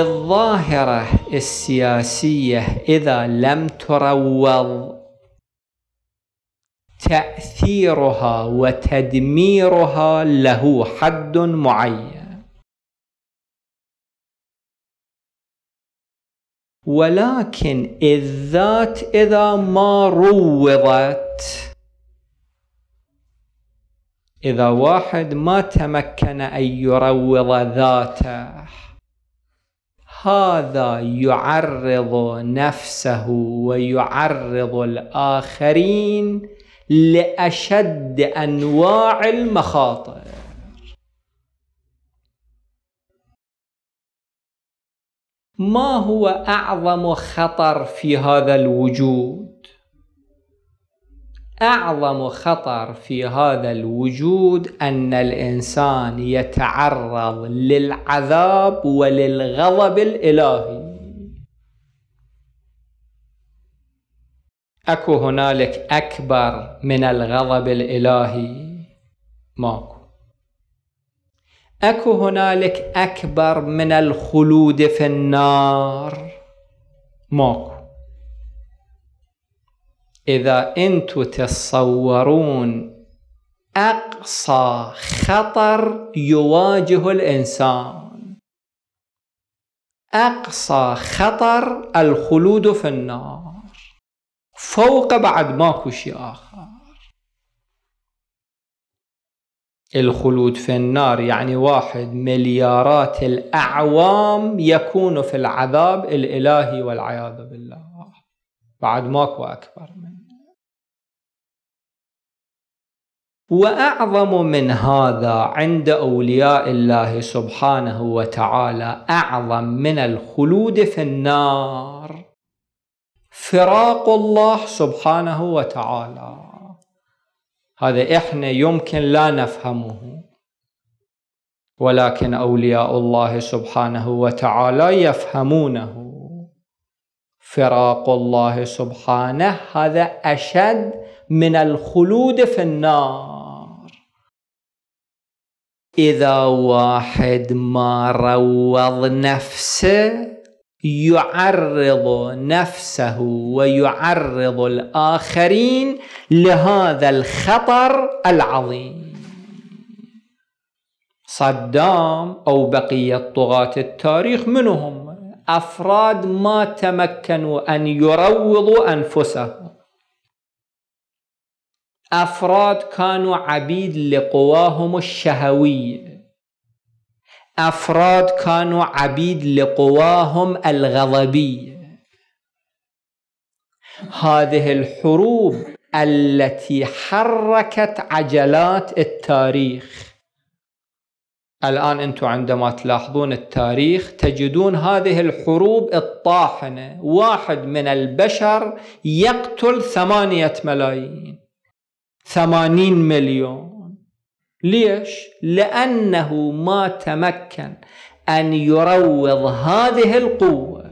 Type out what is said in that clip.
الظاهرة السياسية إذا لم تروض تأثيرها وتدميرها له حد معين ولكن الذات إذا ما روضت إذا واحد ما تمكن أن يروض ذاته هذا يعرض نفسه ويعرض الآخرين لأشد أنواع المخاطر ما هو أعظم خطر في هذا الوجود؟ اعظم خطر في هذا الوجود ان الانسان يتعرض للعذاب وللغضب الالهي اكو هنالك اكبر من الغضب الالهي ماكو اكو هنالك اكبر من الخلود في النار ماكو إذا أنتم تتصورون أقصى خطر يواجه الإنسان أقصى خطر الخلود في النار فوق بعد ماكو شيء آخر الخلود في النار يعني واحد مليارات الأعوام يكون في العذاب الإلهي والعياذ بالله بعد ماكو أكبر منه واعظم من هذا عند اولياء الله سبحانه وتعالى اعظم من الخلود في النار فراق الله سبحانه وتعالى هذا احنا يمكن لا نفهمه ولكن اولياء الله سبحانه وتعالى يفهمونه فراق الله سبحانه هذا أشد من الخلود في النار إذا واحد ما روض نفسه يعرض نفسه ويعرض الآخرين لهذا الخطر العظيم صدام أو بقية طغاة التاريخ منهم أفراد ما تمكنوا أن يروضوا أنفسهم أفراد كانوا عبيد لقواهم الشهوية أفراد كانوا عبيد لقواهم الغضبية هذه الحروب التي حركت عجلات التاريخ الآن أنتم عندما تلاحظون التاريخ تجدون هذه الحروب الطاحنة واحد من البشر يقتل ثمانية ملايين ثمانين مليون ليش؟ لأنه ما تمكن أن يروض هذه القوة